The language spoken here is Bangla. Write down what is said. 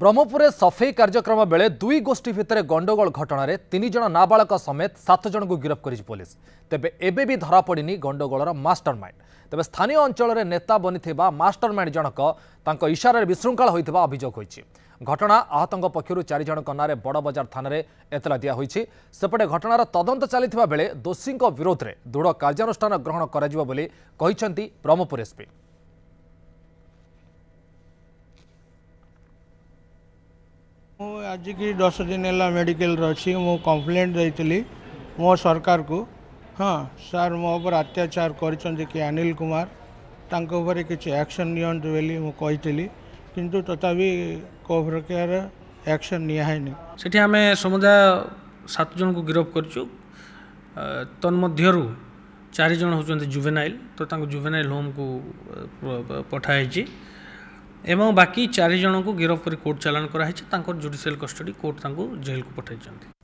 ব্রহ্মপুরে সফেই কার্যক্রম বেড়ে দুই গোষ্ঠী ভিতরে গণ্ডগোল ঘটনার তিনজন নাবাড়ক সমেত সাত জনক গিরফ করেছে পুলিশ তেবে এবে বি ধরা পড়িনি গণ্ডগোলর মাস্টর মাইন্ড তেবে স্থানীয় অঞ্চলের নেতা বনিথিবা মাস্টর মাইন্ড জনক তাঙ্ক ইশারার বিশৃঙ্খলা হয়েছে অভিযোগ হয়েছে ঘটনা আহতঙ্ক পক্ষর চারিজণক নাঁরে বড়বজার থানায় এতলা দিয়া হয়েছে সেপটে ঘটনার তদন্ত চাল বেড়ে দোষী বিরোধে দৃঢ় কার্যানুষ্ঠান গ্রহণ করা ব্রহ্মপুর এসপি ମୁଁ ଆଜିକି ଦଶ ଦିନ ହେଲା ମେଡ଼ିକାଲରେ ଅଛି ମୁଁ କମ୍ପ୍ଲେଣ୍ଟ ଦେଇଥିଲି ମୋ ସରକାରକୁ ହଁ ସାର୍ ମୋ ଉପରେ ଅତ୍ୟାଚାର କରିଛନ୍ତି କି ଅନିଲ କୁମାର ତାଙ୍କ ଉପରେ କିଛି ଆକ୍ସନ୍ ନିଅନ୍ତୁ ବୋଲି ମୁଁ କହିଥିଲି କିନ୍ତୁ ତଥାପି କେଉଁ ପ୍ରକାର ଆକ୍ସନ୍ ନିଆହେଇନି ସେଠି ଆମେ ସମୁଦାୟ ସାତ ଜଣଙ୍କୁ ଗିରଫ କରିଛୁ ତନ୍ମଧ୍ୟରୁ ଚାରି ଜଣ ହେଉଛନ୍ତି ଜୁଭେନାଇଲ୍ ତ ତାଙ୍କୁ ଜୁଭେନାଇଲ୍ ହୋମ୍କୁ ପଠାହେଇଛି এবং ବାକି ଚାରି ଜଣଙ୍କୁ ଗିରଫ କରି କୋର୍ଟ ଚାଲାଣ କରାହେଇଛି ତାଙ୍କର ଜୁଡ଼ିସିଆଲ କଷ୍ଟଡି କୋର୍ଟ ତାଙ୍କୁ ଜେଲକୁ ପଠାଇଛନ୍ତି